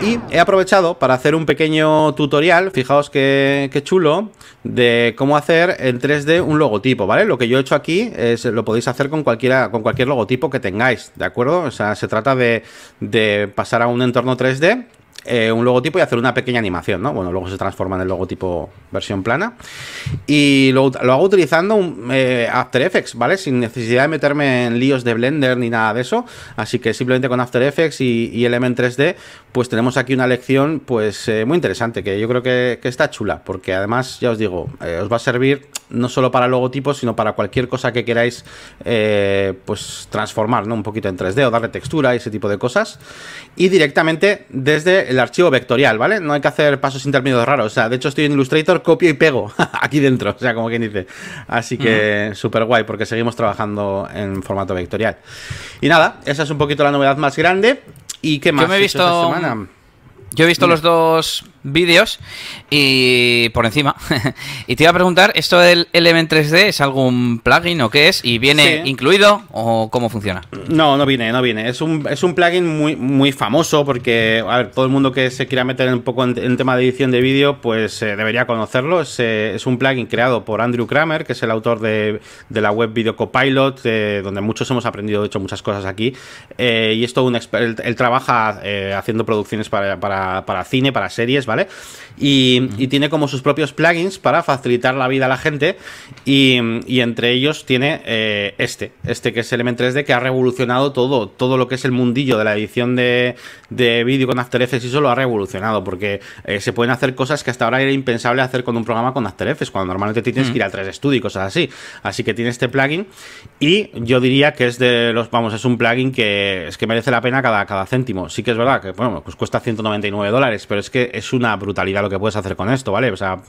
Y he aprovechado para hacer un pequeño tutorial, fijaos qué, chulo, de cómo hacer en 3D un logotipo, ¿vale? Lo que yo he hecho aquí es, lo podéis hacer con, con cualquier logotipo que tengáis, ¿de acuerdo? O sea, se trata de, pasar a un entorno 3D eh, un logotipo y hacer una pequeña animación, ¿no? Bueno, luego se transforma en el logotipo versión plana. Y lo, hago utilizando eh, After Effects, ¿vale? Sin necesidad de meterme en líos de Blender ni nada de eso. Así que simplemente con After Effects y, Element 3D, pues tenemos aquí una lección pues eh, muy interesante, que yo creo que, está chula, porque además, ya os digo, eh, os va a servir no solo para logotipos, sino para cualquier cosa que queráis pues transformar, ¿no? Un poquito en 3D o darle textura y ese tipo de cosas. Y directamente desde el archivo vectorial, ¿vale? No hay que hacer pasos intermedios raros. O sea, de hecho estoy en Illustrator, copio y pego. aquí dentro, o sea, como quien dice. Así que súper guay, porque seguimos trabajando en formato vectorial. Y nada, esa es un poquito la novedad más grande. ¿Y qué más? Yo he visto. semana? Yo he visto los dos vídeos y por encima. y te iba a preguntar, ¿esto del Element 3D es algún plugin o qué es? ¿Y viene incluido o cómo funciona? No, no viene, no viene. Es un, es un plugin muy, muy famoso porque, a ver, todo el mundo que se quiera meter un poco en, tema de edición de vídeo, pues eh, debería conocerlo. Eh, es, un plugin creado por Andrew Kramer, que es el autor de, de la web Video Copilot, donde muchos hemos aprendido, de hecho, muchas cosas aquí. Eh, y esto, un él, él trabaja haciendo producciones para, para, para cine, para series, ¿vale? Y, tiene como sus propios plugins para facilitar la vida a la gente y, entre ellos tiene eh, este, este que es Element 3D que ha revolucionado todo, todo lo que es el mundillo de la edición de, vídeo con After Effects y eso lo ha revolucionado porque eh, se pueden hacer cosas que hasta ahora era impensable hacer con un programa con After Effects cuando normalmente tienes que ir al 3 mm. Studio y cosas así. Así que tiene este plugin y yo diría que es de los, vamos, es un plugin que es que merece la pena cada, cada céntimo. Sí que es verdad que, bueno, pues cuesta 199 dólares, pero es que es un una brutalidad lo que puedes hacer con esto, ¿vale? O sea,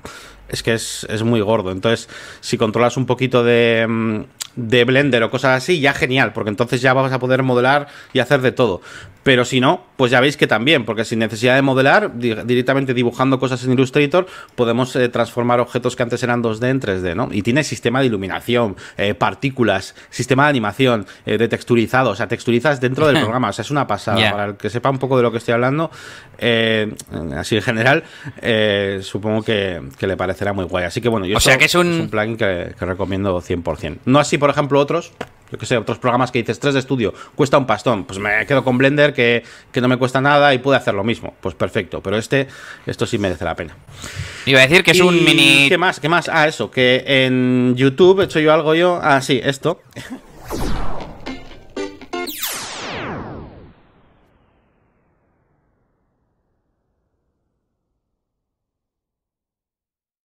es que es, es muy gordo. Entonces, si controlas un poquito de, mm, de Blender o cosas así, ya genial, porque entonces ya vas a poder modelar y hacer de todo. Pero si no, pues ya veis que también, porque sin necesidad de modelar, directamente dibujando cosas en Illustrator, podemos eh, transformar objetos que antes eran 2D en 3D, ¿no? Y tiene sistema de iluminación, eh, partículas, sistema de animación, eh, de texturizado, o sea, texturizas dentro del programa, o sea, es una pasada. Para el que sepa un poco de lo que estoy hablando, así en general, supongo que, le parecerá muy guay. Así que bueno, yo es un... plan que recomiendo 100%. No así, por ejemplo, otros yo qué sé, otros programas que dices, 3 de estudio, cuesta un pastón, pues me quedo con Blender que, no me cuesta nada y puede hacer lo mismo, pues perfecto, pero este, esto sí merece la pena. Iba a decir que es un mini... ¿Qué más? ¿Qué más? Ah, eso, que en YouTube he hecho yo algo yo, ah, sí, esto.